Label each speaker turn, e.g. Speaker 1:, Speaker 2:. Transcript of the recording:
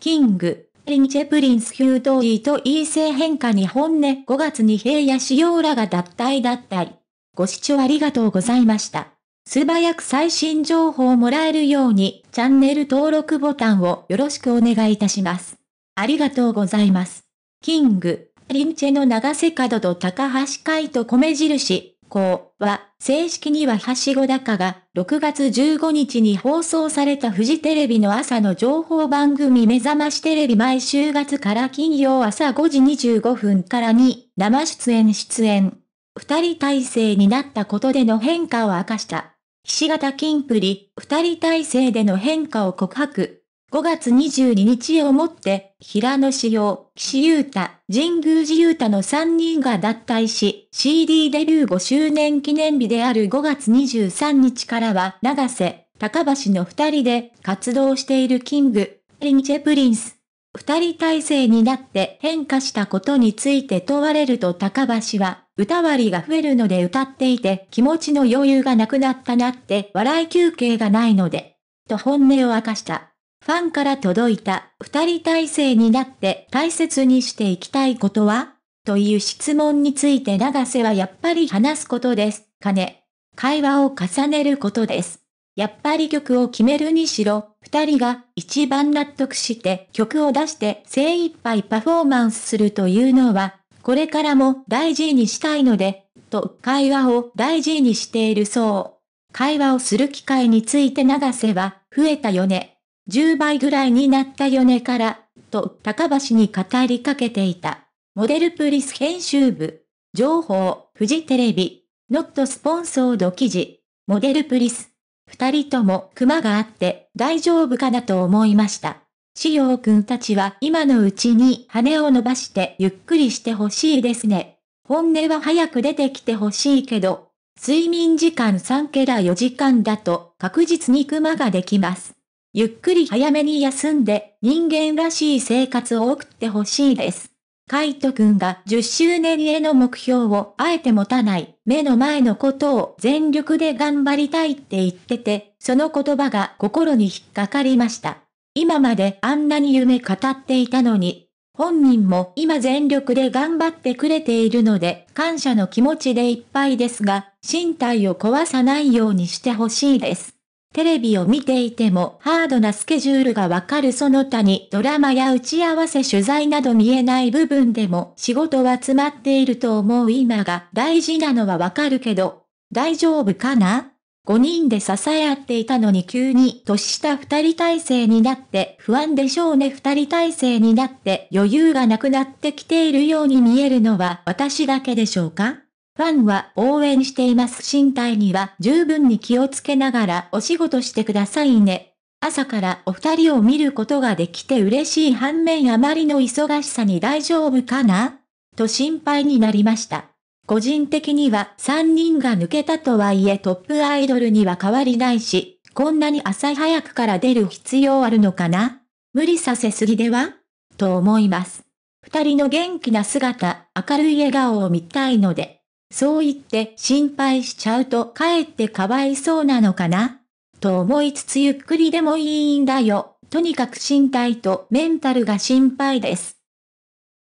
Speaker 1: キング、リンチェプリンスヒュートーイと異性変化に本音5月に平野仕様らが脱退脱退。ご視聴ありがとうございました。素早く最新情報をもらえるようにチャンネル登録ボタンをよろしくお願いいたします。ありがとうございます。キング、リンチェの長瀬角と高橋海と米印、行は、正式にははしごだかが、6月15日に放送されたフジテレビの朝の情報番組目覚ましテレビ毎週月から金曜朝5時25分からに、生出演出演。二人体制になったことでの変化を明かした。菱形金プリ、二人体制での変化を告白。5月22日をもって、平野志陽、岸優太、神宮寺優太の3人が脱退し、CD デビュー5周年記念日である5月23日からは、長瀬、高橋の2人で活動しているキング、リンチェプリンス。二人体制になって変化したことについて問われると高橋は、歌割りが増えるので歌っていて気持ちの余裕がなくなったなって笑い休憩がないので、と本音を明かした。ファンから届いた二人体制になって大切にしていきたいことはという質問について長瀬はやっぱり話すことです。かね。会話を重ねることです。やっぱり曲を決めるにしろ、二人が一番納得して曲を出して精一杯パフォーマンスするというのは、これからも大事にしたいので、と会話を大事にしているそう。会話をする機会について長瀬は、増えたよね。10倍ぐらいになったよねから、と高橋に語りかけていた。モデルプリス編集部。情報、フジテレビ。ノットスポンソード記事。モデルプリス。二人とも熊があって大丈夫かなと思いました。しようくんたちは今のうちに羽を伸ばしてゆっくりしてほしいですね。本音は早く出てきてほしいけど、睡眠時間3ケラ4時間だと確実に熊ができます。ゆっくり早めに休んで人間らしい生活を送ってほしいです。カイト君が10周年への目標をあえて持たない、目の前のことを全力で頑張りたいって言ってて、その言葉が心に引っかかりました。今まであんなに夢語っていたのに、本人も今全力で頑張ってくれているので、感謝の気持ちでいっぱいですが、身体を壊さないようにしてほしいです。テレビを見ていてもハードなスケジュールがわかるその他にドラマや打ち合わせ取材など見えない部分でも仕事は詰まっていると思う今が大事なのはわかるけど、大丈夫かな ?5 人で支え合っていたのに急に年下2人体制になって不安でしょうね2人体制になって余裕がなくなってきているように見えるのは私だけでしょうかファンは応援しています。身体には十分に気をつけながらお仕事してくださいね。朝からお二人を見ることができて嬉しい反面あまりの忙しさに大丈夫かなと心配になりました。個人的には3人が抜けたとはいえトップアイドルには変わりないし、こんなに朝早くから出る必要あるのかな無理させすぎではと思います。二人の元気な姿、明るい笑顔を見たいので。そう言って心配しちゃうとかえってかわいそうなのかなと思いつつゆっくりでもいいんだよ。とにかく身体とメンタルが心配です。